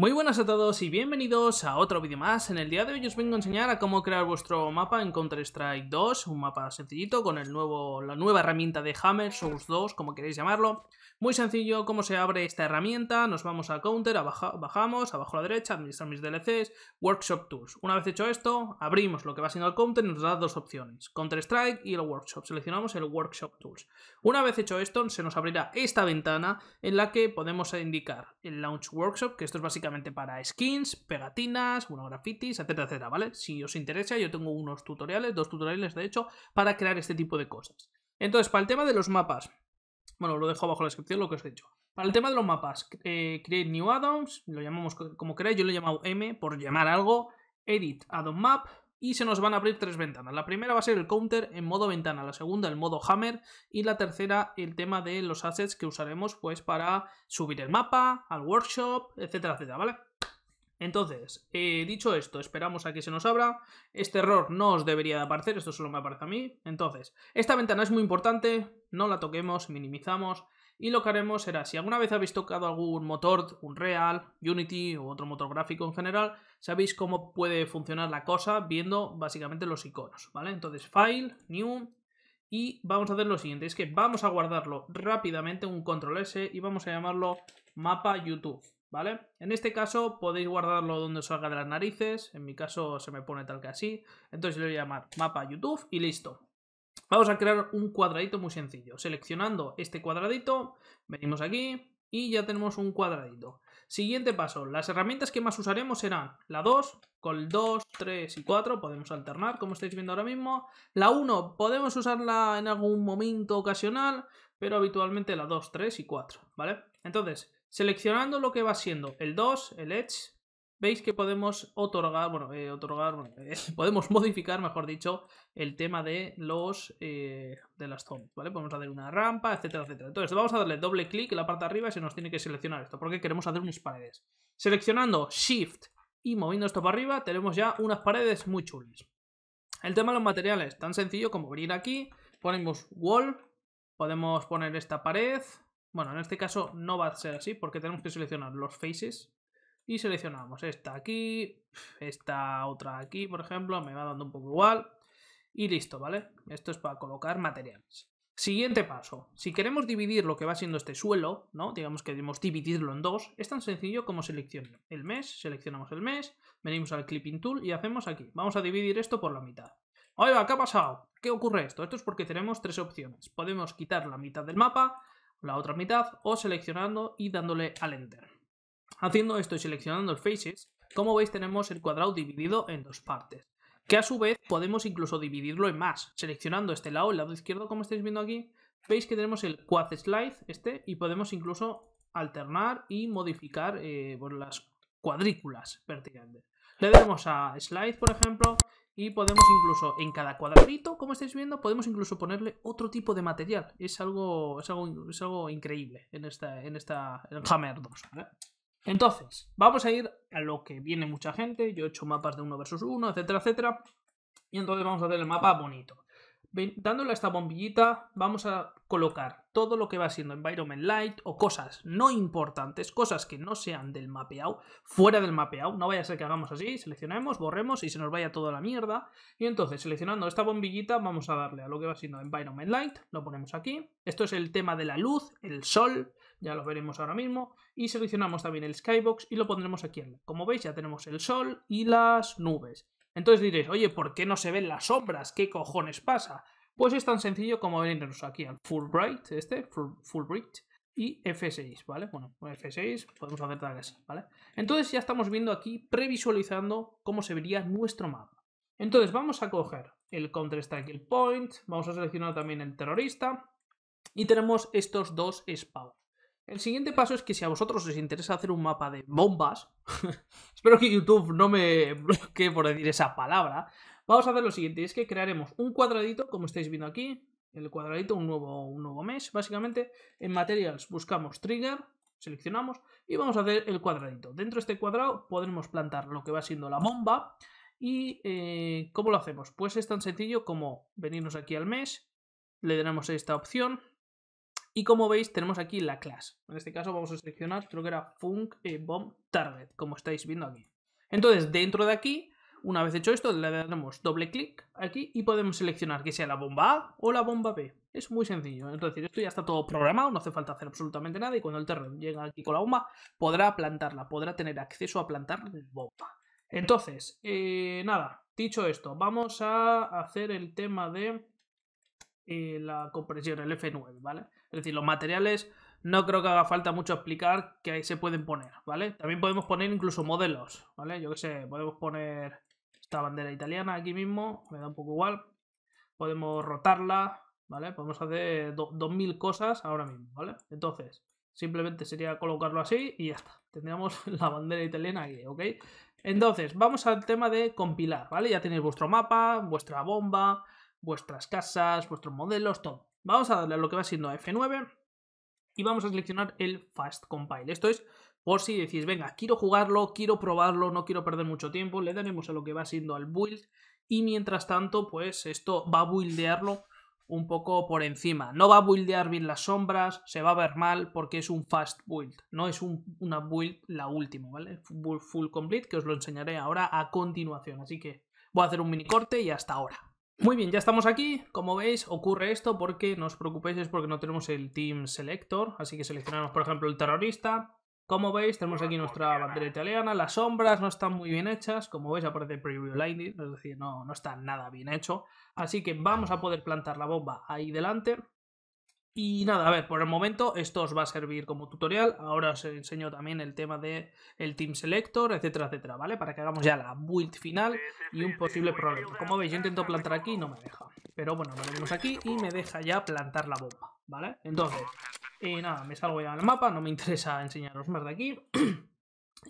Muy buenas a todos y bienvenidos a otro vídeo más. En el día de hoy os vengo a enseñar a cómo crear vuestro mapa en Counter-Strike 2, un mapa sencillito con el nuevo, la nueva herramienta de Hammer, Source 2, como queréis llamarlo. Muy sencillo cómo se abre esta herramienta, nos vamos a Counter, bajamos, abajo a la derecha, administrar mis DLCs, Workshop Tools. Una vez hecho esto, abrimos lo que va siendo el Counter y nos da dos opciones, Counter-Strike y el Workshop. Seleccionamos el Workshop Tools. Una vez hecho esto, se nos abrirá esta ventana en la que podemos indicar el Launch Workshop, que esto es básicamente para skins, pegatinas, bueno, grafitis, etcétera, etcétera, ¿vale? Si os interesa, yo tengo unos tutoriales, dos tutoriales de hecho, para crear este tipo de cosas. Entonces, para el tema de los mapas, bueno, lo dejo abajo en la descripción, lo que os he dicho. Para el tema de los mapas, eh, create new addons, lo llamamos como queráis, yo lo he llamado M por llamar algo, edit addon map, y se nos van a abrir tres ventanas. La primera va a ser el counter en modo ventana, la segunda el modo hammer y la tercera el tema de los assets que usaremos pues para subir el mapa, al workshop, etcétera, etcétera, ¿vale? Entonces, eh, dicho esto, esperamos a que se nos abra. Este error no os debería de aparecer, esto solo me aparece a mí. Entonces, esta ventana es muy importante, no la toquemos, minimizamos, y lo que haremos será, si alguna vez habéis tocado algún motor, un Real, Unity u otro motor gráfico en general, sabéis cómo puede funcionar la cosa viendo básicamente los iconos, ¿vale? Entonces, File, New, y vamos a hacer lo siguiente, es que vamos a guardarlo rápidamente, un Control S, y vamos a llamarlo Mapa YouTube, ¿vale? En este caso podéis guardarlo donde os salga de las narices, en mi caso se me pone tal que así, entonces le voy a llamar Mapa YouTube y listo. Vamos a crear un cuadradito muy sencillo. Seleccionando este cuadradito, venimos aquí y ya tenemos un cuadradito. Siguiente paso, las herramientas que más usaremos serán la 2, con 2, 3 y 4 podemos alternar, como estáis viendo ahora mismo. La 1 podemos usarla en algún momento ocasional, pero habitualmente la 2, 3 y 4, ¿vale? Entonces, seleccionando lo que va siendo el 2, el Edge, veis que podemos otorgar, bueno, eh, otorgar, eh, podemos modificar, mejor dicho, el tema de los eh, de las zonas, ¿vale? Podemos hacer una rampa, etcétera, etcétera. Entonces, vamos a darle doble clic en la parte de arriba y se nos tiene que seleccionar esto, porque queremos hacer unas paredes. Seleccionando Shift y moviendo esto para arriba, tenemos ya unas paredes muy chulas. El tema de los materiales, tan sencillo como venir aquí, ponemos wall, podemos poner esta pared, bueno, en este caso no va a ser así porque tenemos que seleccionar los faces, y seleccionamos esta aquí, esta otra aquí, por ejemplo, me va dando un poco igual y listo, ¿vale? Esto es para colocar materiales. Siguiente paso, si queremos dividir lo que va siendo este suelo, ¿no? Digamos que queremos dividirlo en dos, es tan sencillo como seleccionar el mes, seleccionamos el mes, venimos al Clipping Tool y hacemos aquí, vamos a dividir esto por la mitad. Oiga, ¿qué ha pasado? ¿Qué ocurre esto? Esto es porque tenemos tres opciones, podemos quitar la mitad del mapa, la otra mitad o seleccionando y dándole al Enter. Haciendo esto y seleccionando el faces, como veis tenemos el cuadrado dividido en dos partes, que a su vez podemos incluso dividirlo en más. Seleccionando este lado, el lado izquierdo como estáis viendo aquí, veis que tenemos el quad slide este y podemos incluso alternar y modificar eh, las cuadrículas verticales. Le damos a slide, por ejemplo, y podemos incluso en cada cuadradito, como estáis viendo, podemos incluso ponerle otro tipo de material. Es algo, es algo, es algo increíble en esta, en Hammer 2. Entonces, vamos a ir a lo que viene mucha gente. Yo he hecho mapas de 1 versus 1, etcétera, etcétera. Y entonces vamos a hacer el mapa bonito. Dándole a esta bombillita, vamos a colocar todo lo que va siendo Environment Light o cosas no importantes, cosas que no sean del mapeado, fuera del mapeado. No vaya a ser que hagamos así, seleccionemos, borremos y se nos vaya toda la mierda. Y entonces, seleccionando esta bombillita, vamos a darle a lo que va siendo Environment Light, lo ponemos aquí. Esto es el tema de la luz, el sol, ya lo veremos ahora mismo. Y seleccionamos también el skybox y lo pondremos aquí Como veis ya tenemos el sol y las nubes. Entonces diréis, oye, ¿por qué no se ven las sombras? ¿Qué cojones pasa? Pues es tan sencillo como venirnos aquí al Fulbright, este, Fulbright, y F6, ¿vale? Bueno, pues F6 podemos hacer tal ¿vale? Entonces ya estamos viendo aquí, previsualizando cómo se vería nuestro mapa. Entonces vamos a coger el Counter-Strike, Point, vamos a seleccionar también el Terrorista, y tenemos estos dos spawns. El siguiente paso es que si a vosotros os interesa hacer un mapa de bombas, espero que YouTube no me bloquee por decir esa palabra, vamos a hacer lo siguiente, es que crearemos un cuadradito, como estáis viendo aquí, el cuadradito, un nuevo, un nuevo mesh, básicamente, en Materials buscamos Trigger, seleccionamos y vamos a hacer el cuadradito. Dentro de este cuadrado podremos plantar lo que va siendo la bomba y eh, ¿cómo lo hacemos? Pues es tan sencillo como venirnos aquí al mes, le daremos esta opción, y como veis, tenemos aquí la clase. En este caso vamos a seleccionar, creo que era Funk eh, Bomb Target, como estáis viendo aquí. Entonces, dentro de aquí, una vez hecho esto, le daremos doble clic aquí y podemos seleccionar que sea la bomba A o la bomba B. Es muy sencillo. Es decir, esto ya está todo programado, no hace falta hacer absolutamente nada y cuando el terreno llega aquí con la bomba, podrá plantarla, podrá tener acceso a plantar la bomba. Entonces, eh, nada, dicho esto, vamos a hacer el tema de eh, la compresión, el F9, ¿vale? Es decir, los materiales no creo que haga falta mucho explicar que ahí se pueden poner, ¿vale? También podemos poner incluso modelos, ¿vale? Yo que sé, podemos poner esta bandera italiana aquí mismo, me da un poco igual. Podemos rotarla, ¿vale? Podemos hacer 2000 cosas ahora mismo, ¿vale? Entonces, simplemente sería colocarlo así y ya está. Tendríamos la bandera italiana aquí, ¿ok? Entonces, vamos al tema de compilar, ¿vale? Ya tenéis vuestro mapa, vuestra bomba, vuestras casas, vuestros modelos, todo. Vamos a darle a lo que va siendo F9 y vamos a seleccionar el Fast Compile. Esto es por si decís, venga, quiero jugarlo, quiero probarlo, no quiero perder mucho tiempo, le daremos a lo que va siendo al build y mientras tanto, pues esto va a buildearlo un poco por encima. No va a buildear bien las sombras, se va a ver mal porque es un fast build, no es una build la última, ¿vale? el full complete que os lo enseñaré ahora a continuación, así que voy a hacer un mini corte y hasta ahora. Muy bien, ya estamos aquí. Como veis, ocurre esto porque, no os preocupéis, es porque no tenemos el Team Selector. Así que seleccionamos, por ejemplo, el terrorista. Como veis, tenemos aquí nuestra bandera italiana. Las sombras no están muy bien hechas. Como veis, aparece Preview Lightning. Es decir, no, no está nada bien hecho. Así que vamos a poder plantar la bomba ahí delante. Y nada, a ver, por el momento esto os va a servir como tutorial. Ahora os enseño también el tema de el Team Selector, etcétera, etcétera, ¿vale? Para que hagamos ya la build final y un posible problema. Como veis, yo intento plantar aquí y no me deja. Pero bueno, lo vemos aquí y me deja ya plantar la bomba, ¿vale? Entonces, eh, nada, me salgo ya del mapa, no me interesa enseñaros más de aquí.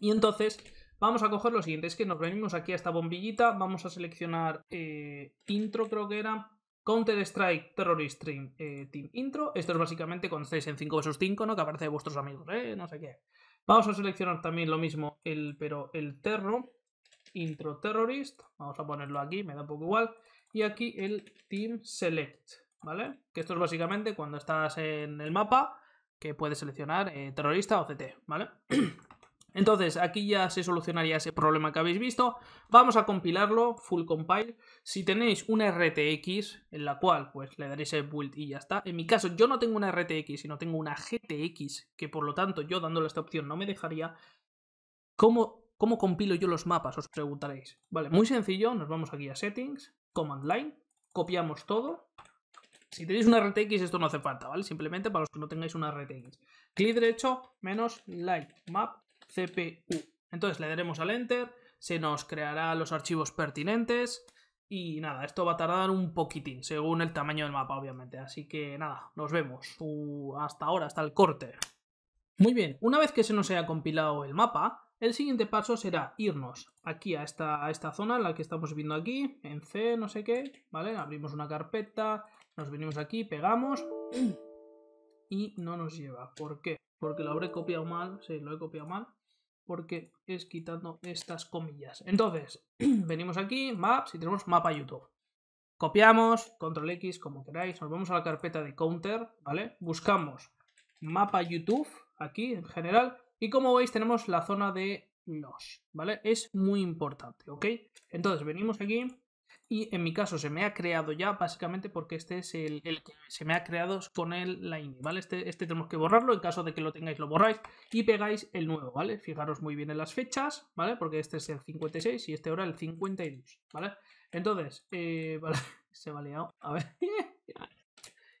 y entonces... Vamos a coger lo siguiente, es que nos venimos aquí a esta bombillita, vamos a seleccionar eh, intro creo que era, Counter-Strike Terrorist eh, Team, Intro. Esto es básicamente cuando estáis en 5 vs 5, ¿no? Que aparece de vuestros amigos, ¿eh? No sé qué. Vamos a seleccionar también lo mismo, el, pero el Terror, Intro Terrorist. Vamos a ponerlo aquí, me da un poco igual. Y aquí el Team Select, ¿vale? Que esto es básicamente cuando estás en el mapa, que puedes seleccionar eh, terrorista o CT, ¿vale? Entonces, aquí ya se solucionaría ese problema que habéis visto. Vamos a compilarlo, full compile. Si tenéis una RTX, en la cual pues le daréis el build y ya está. En mi caso, yo no tengo una RTX, sino tengo una GTX, que por lo tanto yo dándole esta opción no me dejaría. ¿Cómo, compilo yo los mapas? Os preguntaréis. Vale, muy sencillo, nos vamos aquí a Settings, Command Line, copiamos todo. Si tenéis una RTX esto no hace falta, ¿vale? Simplemente para los que no tengáis una RTX. Clic derecho, menos, light Map, CPU. Entonces le daremos al Enter, se nos creará los archivos pertinentes y nada, esto va a tardar un poquitín, según el tamaño del mapa, obviamente. Así que nada, nos vemos. hasta ahora, hasta el corte. Muy bien, una vez que se nos haya compilado el mapa, el siguiente paso será irnos aquí a esta, esta zona, la que estamos viendo aquí, en C, no sé qué, ¿vale? Abrimos una carpeta, nos venimos aquí, pegamos y no nos lleva. ¿Por qué? Porque lo habré copiado mal, sí, lo he copiado mal porque es quitando estas comillas. Entonces, venimos aquí, maps, y tenemos mapa YouTube. Copiamos, control X, como queráis, nos vamos a la carpeta de counter, ¿vale? Buscamos mapa YouTube, aquí en general, y como veis tenemos la zona de los, ¿vale? Es muy importante, ¿ok? Entonces, venimos aquí, y en mi caso se me ha creado ya, básicamente porque este es el, que se me ha creado con el line, ¿vale? Este, este tenemos que borrarlo, en caso de que lo tengáis lo borráis y pegáis el nuevo, ¿vale? Fijaros muy bien en las fechas, ¿vale? Porque este es el 56 y este ahora el 52, ¿vale? Entonces, eh, vale, se va liado, a ver.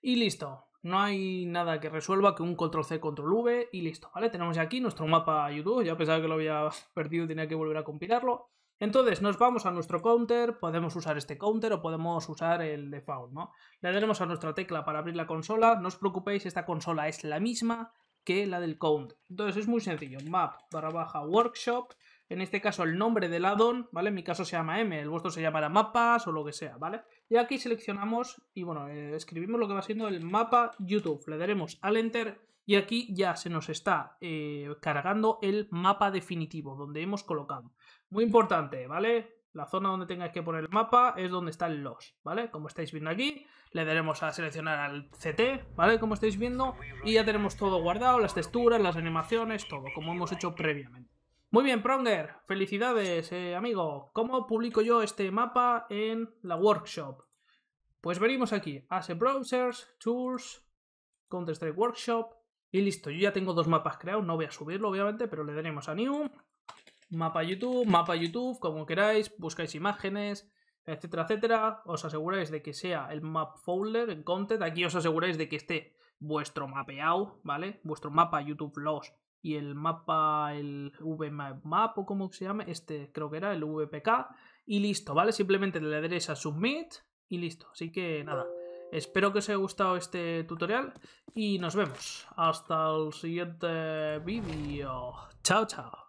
y listo, no hay nada que resuelva que un control C, control V y listo, ¿vale? Tenemos ya aquí nuestro mapa YouTube, ya pensaba que lo había perdido, y tenía que volver a compilarlo. Entonces nos vamos a nuestro counter, podemos usar este counter o podemos usar el default, ¿no? Le daremos a nuestra tecla para abrir la consola, no os preocupéis, esta consola es la misma que la del counter. Entonces es muy sencillo, map barra baja workshop, en este caso el nombre del addon, ¿vale? En mi caso se llama M, el vuestro se llamará mapas o lo que sea, ¿vale? Y aquí seleccionamos y bueno, eh, escribimos lo que va siendo el mapa YouTube, le daremos al enter y aquí ya se nos está eh, cargando el mapa definitivo, donde hemos colocado. Muy importante, ¿vale? La zona donde tengáis que poner el mapa es donde está el los, ¿vale? Como estáis viendo aquí, le daremos a seleccionar al CT, ¿vale? Como estáis viendo, y ya tenemos todo guardado, las texturas, las animaciones, todo, como hemos hecho previamente. Muy bien, Pronger, felicidades, eh, amigo. ¿Cómo publico yo este mapa en la workshop? Pues venimos aquí, Hace Browsers, Tools, Counter-Strike Workshop, y listo, yo ya tengo dos mapas creados, no voy a subirlo obviamente, pero le daremos a New, mapa YouTube, mapa YouTube, como queráis, buscáis imágenes, etcétera, etcétera. Os aseguráis de que sea el map folder, en content, aquí os aseguráis de que esté vuestro mapeado, ¿vale? Vuestro mapa YouTube Logs y el mapa, el VMap o como se llame, este creo que era, el VPK, y listo, ¿vale? Simplemente le daréis a Submit y listo. Así que nada. Espero que os haya gustado este tutorial y nos vemos. Hasta el siguiente vídeo. Chao, chao.